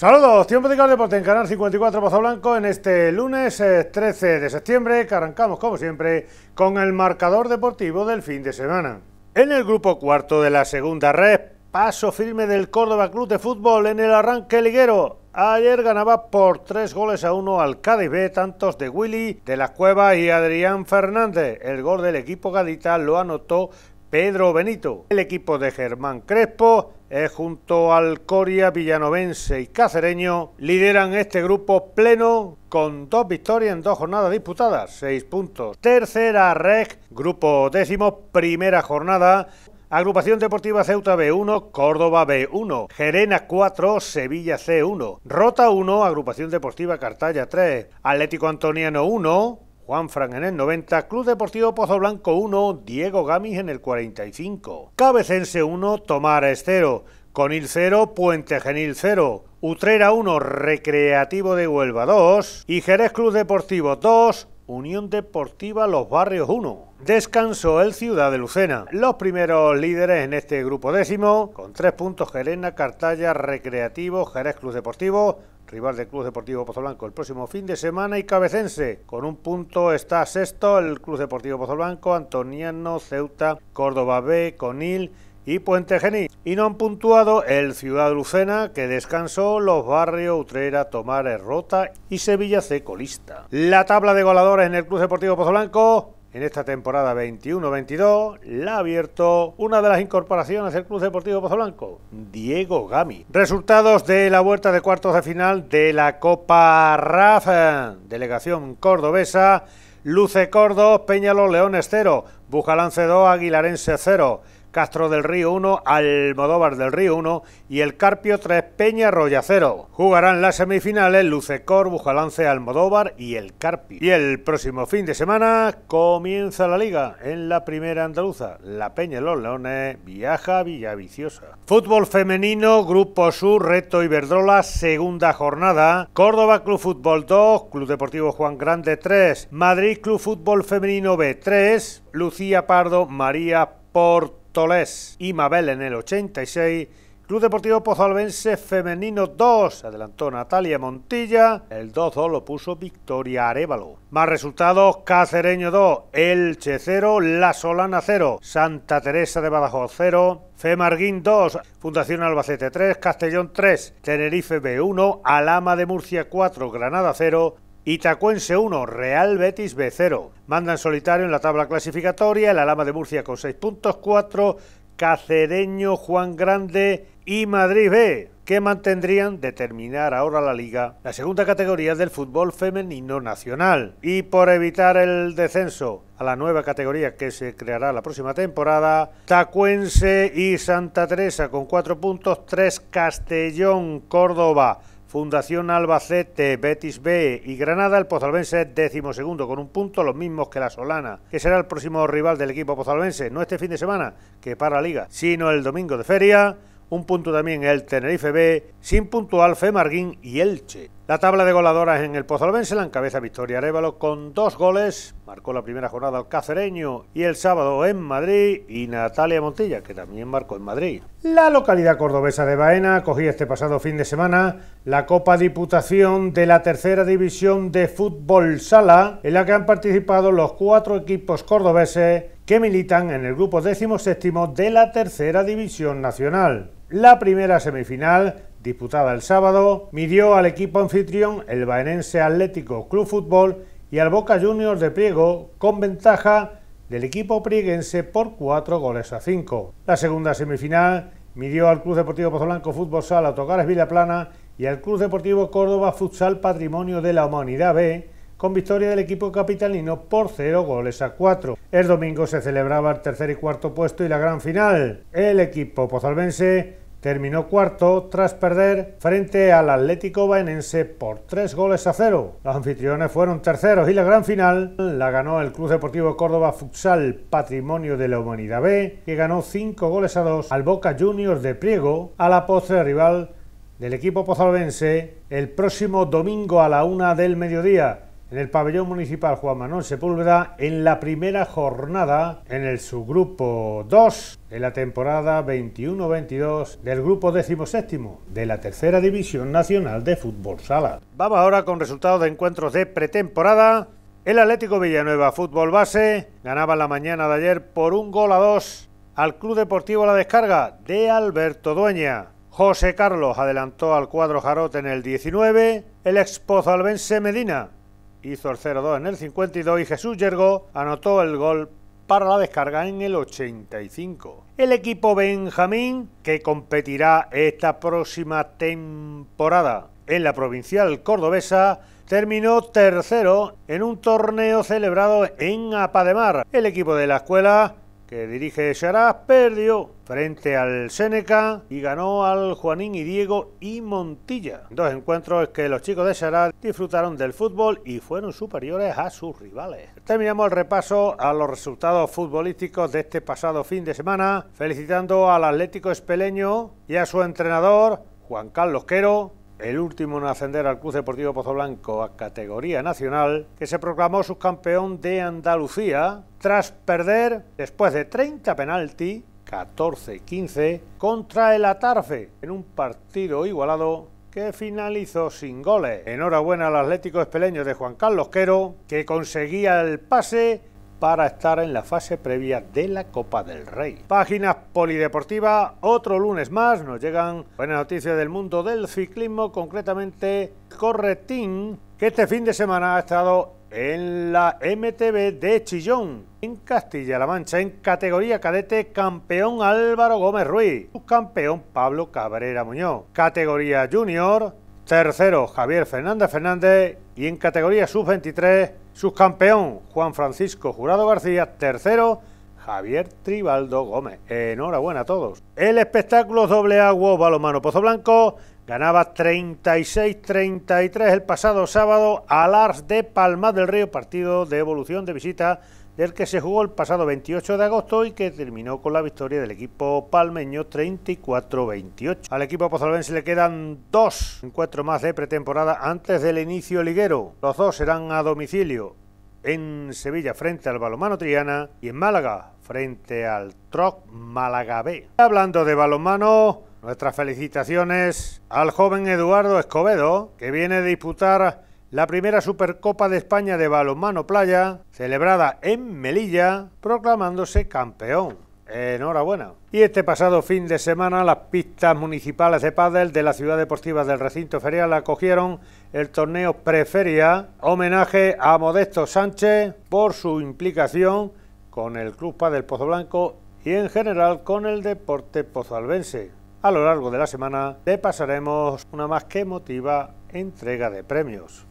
Saludos, tiempo de deporte en Canal 54 Pozo Blanco en este lunes 13 eh, de septiembre que arrancamos como siempre con el marcador deportivo del fin de semana. En el grupo cuarto de la segunda red, paso firme del Córdoba Club de Fútbol en el arranque liguero. Ayer ganaba por tres goles a uno al Cádiz B, tantos de Willy, de las Cuevas y Adrián Fernández. El gol del equipo gadita lo anotó Pedro Benito. El equipo de Germán Crespo eh, junto al Coria Villanovense y Cacereño, lideran este grupo pleno con dos victorias en dos jornadas disputadas, seis puntos. Tercera reg grupo décimo, primera jornada. Agrupación Deportiva Ceuta B1, Córdoba B1, Gerena 4, Sevilla C1, Rota 1, Agrupación Deportiva Cartalla 3, Atlético Antoniano 1, Juan en el 90, Club Deportivo Pozo Blanco 1, Diego Gamis en el 45. Cabecense 1, Tomares 0, Conil 0, Puente Genil 0, Utrera 1, Recreativo de Huelva 2 y Jerez Club Deportivo 2, Unión Deportiva Los Barrios 1. Descansó el Ciudad de Lucena. Los primeros líderes en este grupo décimo, con tres puntos Jerena Cartalla, Recreativo, Jerez Club Deportivo, rival del Club Deportivo Blanco el próximo fin de semana y cabecense. Con un punto está sexto el Club Deportivo Blanco, Antoniano, Ceuta, Córdoba B, Conil y Puente Genil Y no han puntuado el Ciudad Lucena, que descansó los barrios Utrera, Tomares, Rota y Sevilla C colista. La tabla de goleadores en el Club Deportivo Blanco en esta temporada 21-22 la ha abierto una de las incorporaciones del Club Deportivo Blanco, Diego Gami. Resultados de la vuelta de cuartos de final de la Copa Rafa. delegación cordobesa, Luce Córdoba Peñalos Leones 0, Bujalance 2, Aguilarense 0. Castro del Río 1, Almodóvar del Río 1 y el Carpio 3 Peña 0. Jugarán las semifinales Lucecor, Bujalance, Almodóvar y el Carpio. Y el próximo fin de semana comienza la liga en la primera andaluza. La Peña de los Leones viaja a Villaviciosa. Fútbol femenino, Grupo Sur, Reto Iberdrola, segunda jornada. Córdoba Club Fútbol 2, Club Deportivo Juan Grande 3, Madrid Club Fútbol Femenino B3, Lucía Pardo, María Porto. Tolés y Mabel en el 86. Club Deportivo Pozalbense Femenino 2 adelantó Natalia Montilla, el 2-2 lo puso Victoria Arevalo. Más resultados, Cacereño 2, Elche 0, La Solana 0, Santa Teresa de Badajoz 0, Femarguín 2, Fundación Albacete 3, Castellón 3, Tenerife B1, Alama de Murcia 4, Granada 0, Itacuense 1, Real Betis B0. ...mandan solitario en la tabla clasificatoria, el Alama de Murcia con 6 puntos, 4, Cacereño, Juan Grande y Madrid B, que mantendrían de ahora la liga, la segunda categoría del fútbol femenino nacional. Y por evitar el descenso a la nueva categoría que se creará la próxima temporada, Tacuense y Santa Teresa con 4 puntos, 3 Castellón, Córdoba Fundación Albacete, Betis B y Granada, el Pozalvense décimo con un punto, los mismos que la Solana, que será el próximo rival del equipo pozalvense, no este fin de semana, que para liga, sino el domingo de feria, un punto también el Tenerife B, sin puntual Marguín y Elche. La tabla de goladoras en el se la encabeza Victoria Arévalo con dos goles. Marcó la primera jornada al Cacereño y el sábado en Madrid. Y Natalia Montilla, que también marcó en Madrid. La localidad cordobesa de Baena cogía este pasado fin de semana la Copa Diputación de la Tercera División de Fútbol Sala, en la que han participado los cuatro equipos cordobeses que militan en el grupo décimo séptimo de la Tercera División Nacional. La primera semifinal disputada el sábado, midió al equipo anfitrión, el Baenense Atlético Club Fútbol, y al Boca Juniors de Priego, con ventaja del equipo prieguense por 4 goles a 5. La segunda semifinal midió al Club Deportivo Pozolanco Fútbol Sala Tocares villaplana y al Club Deportivo Córdoba Futsal Patrimonio de la Humanidad B, con victoria del equipo capitalino por 0 goles a 4. El domingo se celebraba el tercer y cuarto puesto y la gran final. El equipo pozalbense terminó cuarto tras perder frente al Atlético Baenense por tres goles a cero. Los anfitriones fueron terceros y la gran final la ganó el Club Deportivo Córdoba Futsal Patrimonio de la Humanidad B, que ganó cinco goles a dos al Boca Juniors de Priego, a la postre rival del equipo pozalbense, el próximo domingo a la una del mediodía en el pabellón municipal Juan Manuel Sepúlveda en la primera jornada en el subgrupo 2 de la temporada 21-22 del grupo 17 de la tercera división nacional de fútbol sala. Vamos ahora con resultados de encuentros de pretemporada. El Atlético Villanueva Fútbol Base ganaba la mañana de ayer por un gol a dos al Club Deportivo La Descarga de Alberto Dueña. José Carlos adelantó al cuadro jarote en el 19, el expozo albense Medina hizo el 0-2 en el 52 y Jesús Yergo anotó el gol para la descarga en el 85. El equipo Benjamín que competirá esta próxima temporada en la provincial cordobesa terminó tercero en un torneo celebrado en Apademar. El equipo de la escuela que dirige Sharaz perdió frente al Seneca y ganó al Juanín y Diego y Montilla. Dos encuentros que los chicos de Sharaz disfrutaron del fútbol y fueron superiores a sus rivales. Terminamos el repaso a los resultados futbolísticos de este pasado fin de semana, felicitando al Atlético Espeleño y a su entrenador Juan Carlos Quero el último en ascender al Cruz Deportivo Pozo Blanco a categoría nacional, que se proclamó subcampeón de Andalucía tras perder, después de 30 penalti, 14-15, contra el Atarfe, en un partido igualado que finalizó sin goles. Enhorabuena al Atlético Espeleño de Juan Carlos Quero, que conseguía el pase para estar en la fase previa de la Copa del Rey. ...páginas Polideportiva, otro lunes más, nos llegan buenas noticias del mundo del ciclismo, concretamente Corretín, que este fin de semana ha estado en la MTB de Chillón, en Castilla-La Mancha, en categoría cadete, campeón Álvaro Gómez Ruiz, campeón Pablo Cabrera Muñoz, categoría junior, Tercero, Javier Fernández Fernández. Y en categoría sub-23, subcampeón Juan Francisco Jurado García. Tercero, Javier Tribaldo Gómez. Enhorabuena a todos. El espectáculo doble agua balomano Pozo Blanco ganaba 36-33 el pasado sábado al Ars de Palma del Río, partido de evolución de visita del que se jugó el pasado 28 de agosto y que terminó con la victoria del equipo palmeño 34-28. Al equipo pozalbense le quedan dos encuentros más de pretemporada antes del inicio liguero. Los dos serán a domicilio en Sevilla frente al Balomano Triana y en Málaga frente al Troc Málaga B. Hablando de balomano, nuestras felicitaciones al joven Eduardo Escobedo, que viene a disputar la primera Supercopa de España de balonmano playa, celebrada en Melilla, proclamándose campeón. Enhorabuena. Y este pasado fin de semana las pistas municipales de pádel de la ciudad deportiva del recinto ferial acogieron el torneo Preferia, homenaje a Modesto Sánchez por su implicación con el Club Padel Pozo Blanco y en general con el deporte pozoalbense... A lo largo de la semana le pasaremos una más que emotiva entrega de premios.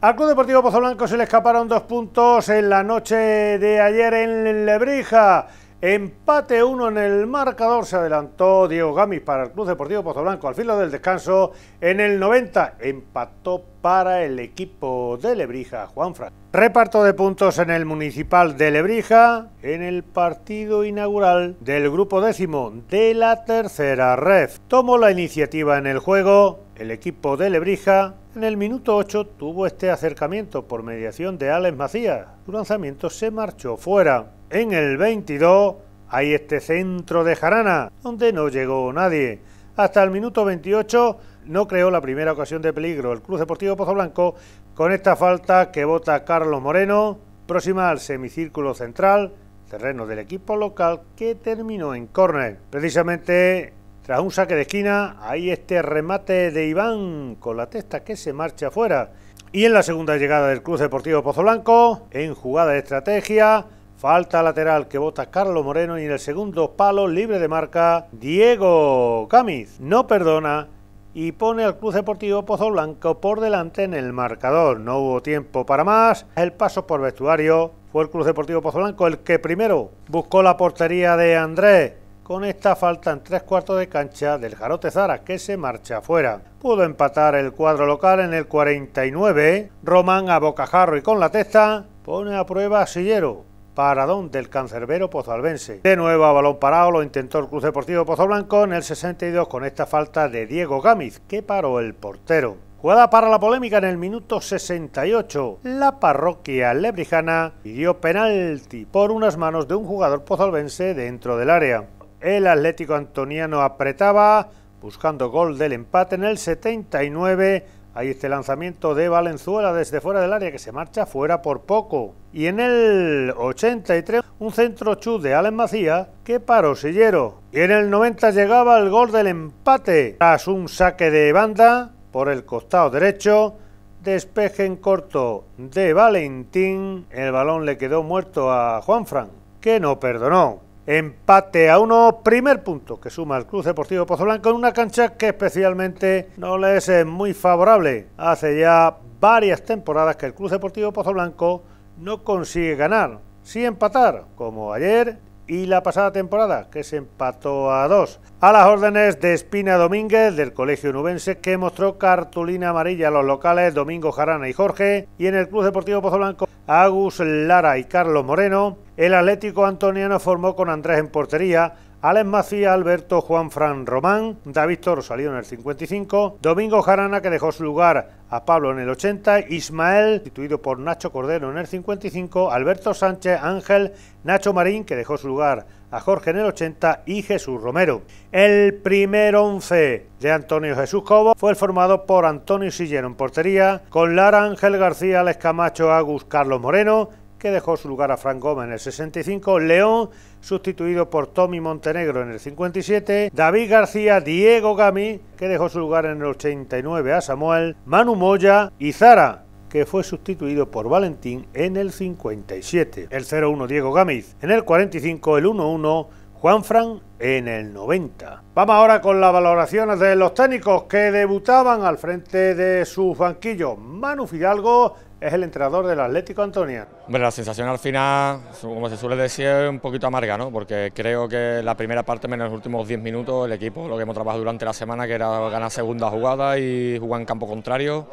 Al Club Deportivo Pozoblanco se le escaparon dos puntos en la noche de ayer en Lebrija Empate 1 en el marcador, se adelantó Diego Gamis para el Club Deportivo Blanco... al filo del descanso en el 90. Empató para el equipo de Lebrija, Juan Juanfran. Reparto de puntos en el Municipal de Lebrija en el partido inaugural del grupo décimo de la tercera red. Tomó la iniciativa en el juego el equipo de Lebrija en el minuto 8 tuvo este acercamiento por mediación de Alex Macías. Su lanzamiento se marchó fuera. En el 22 hay este centro de Jarana, donde no llegó nadie. Hasta el minuto 28 no creó la primera ocasión de peligro el Club Deportivo Pozo Blanco con esta falta que vota Carlos Moreno, próxima al semicírculo central, terreno del equipo local que terminó en córner. Precisamente tras un saque de esquina, hay este remate de Iván con la testa que se marcha afuera. Y en la segunda llegada del Club Deportivo Pozo Blanco, en jugada de estrategia, Falta lateral que vota Carlos Moreno y en el segundo palo libre de marca Diego Camiz. No perdona y pone al Club Deportivo Pozo Blanco por delante en el marcador. No hubo tiempo para más. El paso por vestuario fue el Club Deportivo Pozo Blanco el que primero buscó la portería de Andrés. Con esta falta en tres cuartos de cancha del Jarote Zara, que se marcha afuera. Pudo empatar el cuadro local en el 49. Román a bocajarro y con la testa pone a prueba a Sillero paradón del cancerbero pozalbense. De nuevo a balón parado lo intentó el Cruz Deportivo Pozoblanco en el 62 con esta falta de Diego Gámiz, que paró el portero. Jugada para la polémica en el minuto 68. La parroquia lebrijana pidió penalti por unas manos de un jugador pozalvense dentro del área. El Atlético Antoniano apretaba buscando gol del empate en el 79 Ahí este lanzamiento de Valenzuela desde fuera del área que se marcha fuera por poco. Y en el 83 un centro chus de Alan Macías que paró Sillero. Y en el 90 llegaba el gol del empate tras un saque de banda por el costado derecho. Despeje en corto de Valentín. El balón le quedó muerto a juan Juanfran, que no perdonó. Empate a uno, primer punto que suma el Club Deportivo Pozo Blanco en una cancha que especialmente no le es eh, muy favorable. Hace ya varias temporadas que el Club Deportivo Pozo Blanco no consigue ganar, sí empatar, como ayer y la pasada temporada, que se empató a dos. A las órdenes de Espina Domínguez del Colegio Nubense, que mostró cartulina amarilla a los locales Domingo Jarana y Jorge, y en el Club Deportivo Pozo Blanco, Agus Lara y Carlos Moreno, el Atlético Antoniano formó con Andrés en portería, Alex Macía, Alberto, Juan Fran Román, David Toro salió en el 55, Domingo Jarana que dejó su lugar a Pablo en el 80, Ismael, sustituido por Nacho Cordero en el 55, Alberto Sánchez, Ángel, Nacho Marín que dejó su lugar a Jorge en el 80 y Jesús Romero. El primer once de Antonio Jesús Cobo fue formado por Antonio Sillero en portería, con Lara Ángel García, Alex Camacho, Agus Carlos Moreno que dejó su lugar a Frank Gómez en el 65, León, sustituido por Tommy Montenegro en el 57, David García, Diego Gami, que dejó su lugar en el 89 a Samuel, Manu Moya y Zara, que fue sustituido por Valentín en el 57. El 01 Diego Gámez en el 45, el 11 1 Juanfran en el 90. Vamos ahora con las valoraciones de los técnicos que debutaban al frente de su banquillos. Manu Fidalgo es el entrenador del Atlético Antonio. Bueno, la sensación al final, como se suele decir, es un poquito amarga, ¿no? porque creo que la primera parte, menos los últimos 10 minutos, el equipo, lo que hemos trabajado durante la semana, que era ganar segunda jugada y jugar en campo contrario,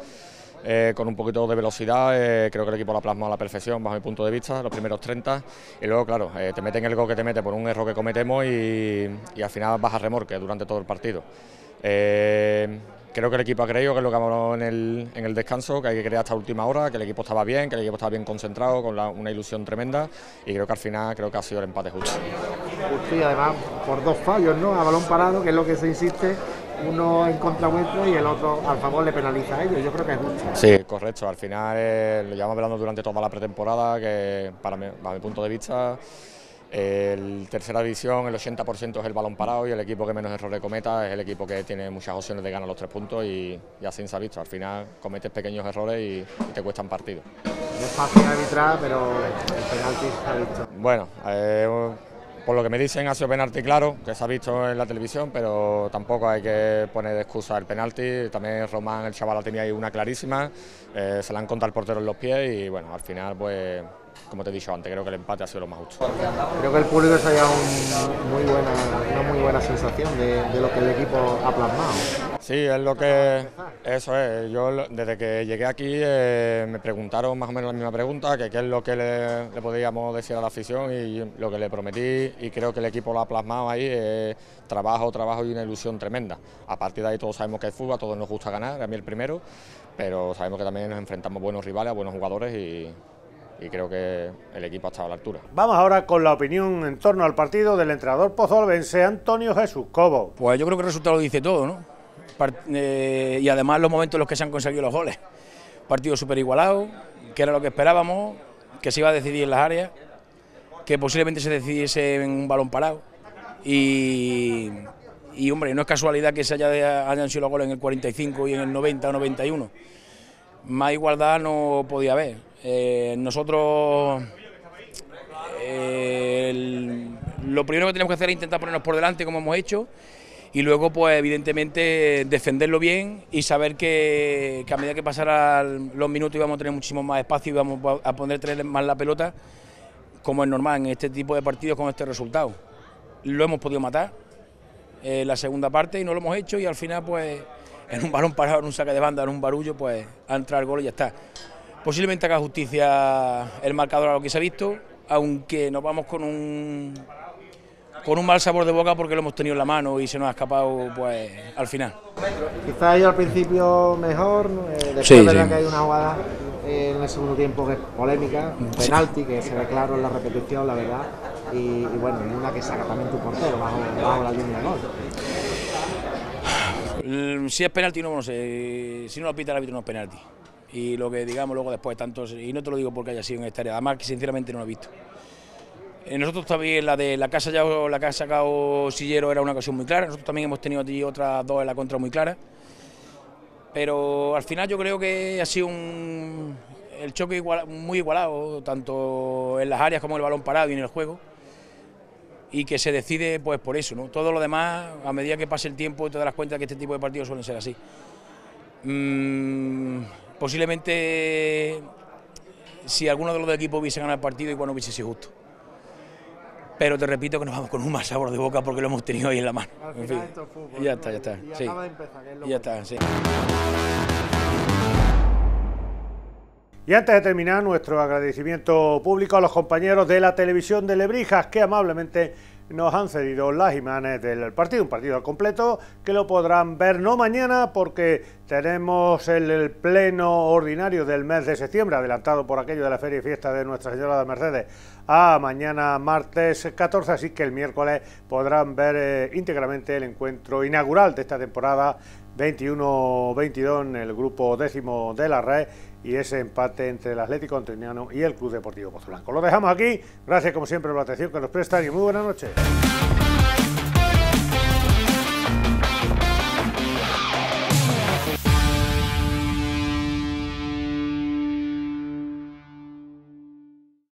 eh, con un poquito de velocidad, eh, creo que el equipo la ha a la perfección, bajo mi punto de vista, los primeros 30, y luego, claro, eh, te meten el gol que te mete por un error que cometemos y, al final vas a remorque durante todo el partido. Creo que el equipo ha creído que es lo que hablado en el, en el descanso, que hay que creer hasta última hora, que el equipo estaba bien, que el equipo estaba bien concentrado, con una ilusión tremenda y creo que al final creo que ha sido el empate justo. Justo y además por dos fallos, ¿no? A balón parado, que es lo que se insiste uno en contra vuestro y el otro al favor le penaliza a ellos. Yo creo que es justo. Sí, correcto. Al final eh, lo llevamos hablando durante toda la pretemporada, que para mi, para mi punto de vista el tercera división, el 80% es el balón parado y el equipo que menos errores cometa es el equipo que tiene muchas opciones de ganar los tres puntos y, y así se ha visto. Al final cometes pequeños errores y, te cuestan partidos. No es fácil arbitrar, pero el penalti se ha visto. Bueno, eh, por lo que me dicen ha sido penalti claro, que se ha visto en la televisión, pero tampoco hay que poner excusa al penalti. También Román, el chaval, tenía ahí una clarísima, eh, se la han contado el portero en los pies y bueno, al final pues como te he dicho antes, creo que el empate ha sido lo más justo. Creo que el público se ha llevado muy buena, una muy buena sensación de lo que el equipo ha plasmado. Sí, es lo que... Eso es, yo desde que llegué aquí eh, me preguntaron más o menos la misma pregunta, que qué es lo que le, le, podríamos decir a la afición y lo que le prometí y creo que el equipo lo ha plasmado ahí, trabajo, trabajo y una ilusión tremenda. A partir de ahí todos sabemos que es fútbol, a todos nos gusta ganar, a mí el primero, pero sabemos que también nos enfrentamos buenos rivales, a buenos jugadores y, creo que el equipo ha estado a la altura. Vamos ahora con la opinión en torno al partido del entrenador vence Antonio Jesús Cobo. Pues yo creo que el resultado lo dice todo, ¿no? Eh, y además los momentos en los que se han conseguido los goles. Partido súper igualado, que era lo que esperábamos, que se iba a decidir en las áreas, que posiblemente se decidiese en un balón parado. Y, y hombre, no es casualidad que se haya, hayan sido los goles en el 45 y en el 90 o 91. Más igualdad no podía haber. Eh, nosotros eh, lo primero que tenemos que hacer es intentar ponernos por delante como hemos hecho y luego pues evidentemente defenderlo bien y saber que, a medida que pasaran los minutos íbamos a tener muchísimo más espacio y íbamos a poner tener más la pelota como es normal en este tipo de partidos con este resultado. Lo hemos podido matar en eh, la segunda parte y no lo hemos hecho y al final pues en un balón parado, en un saque de banda, en un barullo pues ha entrado el gol y ya está. Posiblemente haga justicia el marcador a lo que se ha visto, aunque nos vamos con un con un mal sabor de boca porque lo hemos tenido en la mano y se nos ha escapado pues al final. Quizás yo al principio mejor, eh, después de que hay una jugada en el segundo tiempo que es polémica, un penalti que se ve claro en la repetición, la verdad, y, bueno, y una que saca también tu portero bajo, bajo la línea de Si es penalti, no, no sé. Si no lo pita el árbitro, no es penalti. Y lo que digamos luego después, tantos. Y no te lo digo porque haya sido en esta área, además que sinceramente no lo he visto. Eh, nosotros también, la de la casa ya la casa ha Sillero era una ocasión muy clara, nosotros también hemos tenido aquí otras dos en la contra muy claras, pero al final yo creo que ha sido un, el choque igual, muy igualado, tanto en las áreas como en el balón parado y en el juego, y que se decide pues por eso, ¿no? Todo lo demás, a medida que pase el tiempo, te das cuenta que este tipo de partidos suelen ser así. Mm, posiblemente si alguno de los equipos hubiese ganado el partido, igual no hubiese sido justo pero te repito que nos vamos con un más sabor de boca porque lo hemos tenido ahí en la mano. en fin. ya está, ya está. Y de empezar, ya está, sí. Y antes de terminar, nuestro agradecimiento público a los compañeros de la televisión de Lebrijas que amablemente nos han cedido las imágenes del partido, un partido completo que lo podrán ver no mañana porque tenemos el, pleno ordinario del mes de septiembre, adelantado por aquello de la Feria y Fiesta de Nuestra Señora de Mercedes, a mañana martes 14, así que el miércoles podrán ver eh, íntegramente el encuentro inaugural de esta temporada 21-22 en el grupo décimo de la red y ese empate entre el Atlético Antoniano y el Club Deportivo Pozo Blanco. Lo dejamos aquí, gracias como siempre por la atención que nos prestan y muy buenas noches.